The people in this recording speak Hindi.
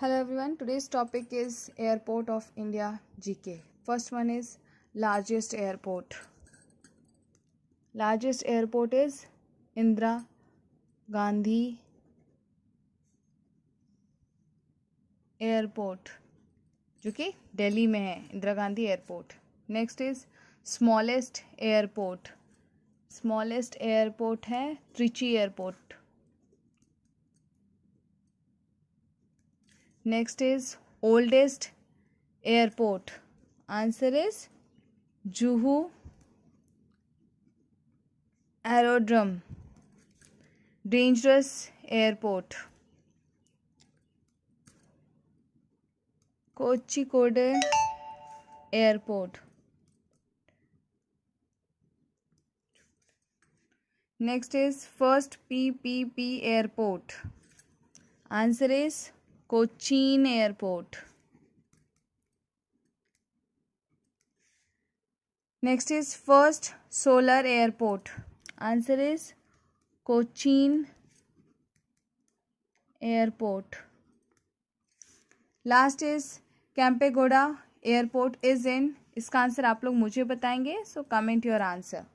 Hello everyone today's topic is airport of India GK first one is largest airport largest airport is Indira Gandhi airport जो कि दिल्ली में है Indira Gandhi airport next is smallest airport smallest airport है Trichy airport Next is oldest airport. Answer is Juhu Aerodrome. Dangerous airport. Kochikode airport. Next is first PPP airport. Answer is Cochin airport next is first solar airport answer is Cochin airport last is Kempegowda airport is in इसका आंसर आप लोग मुझे बताएंगे सो कमेंट योर आंसर